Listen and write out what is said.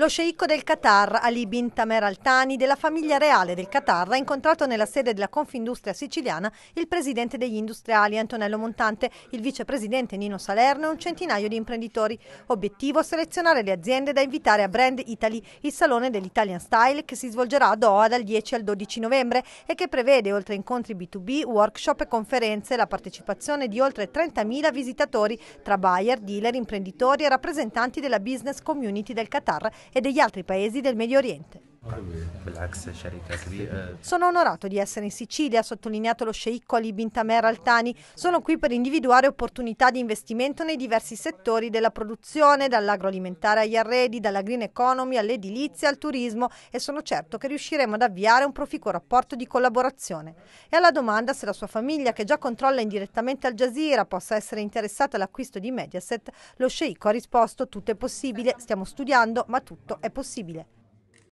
Lo sceicco del Qatar, Ali bin Tamer Altani, della famiglia reale del Qatar, ha incontrato nella sede della Confindustria siciliana il presidente degli industriali Antonello Montante, il vicepresidente Nino Salerno e un centinaio di imprenditori. Obiettivo selezionare le aziende da invitare a Brand Italy, il salone dell'Italian Style che si svolgerà a Doha dal 10 al 12 novembre e che prevede, oltre incontri B2B, workshop e conferenze, la partecipazione di oltre 30.000 visitatori tra buyer, dealer, imprenditori e rappresentanti della business community del Qatar e degli altri paesi del Medio Oriente. Eh. Sono onorato di essere in Sicilia, ha sottolineato lo sceicco Ali Bintamer Altani. Sono qui per individuare opportunità di investimento nei diversi settori della produzione, dall'agroalimentare agli arredi, dalla green economy all'edilizia al turismo e sono certo che riusciremo ad avviare un proficuo rapporto di collaborazione. E alla domanda se la sua famiglia, che già controlla indirettamente Al Jazeera, possa essere interessata all'acquisto di Mediaset, lo sceicco ha risposto tutto è possibile, stiamo studiando, ma tutto è possibile.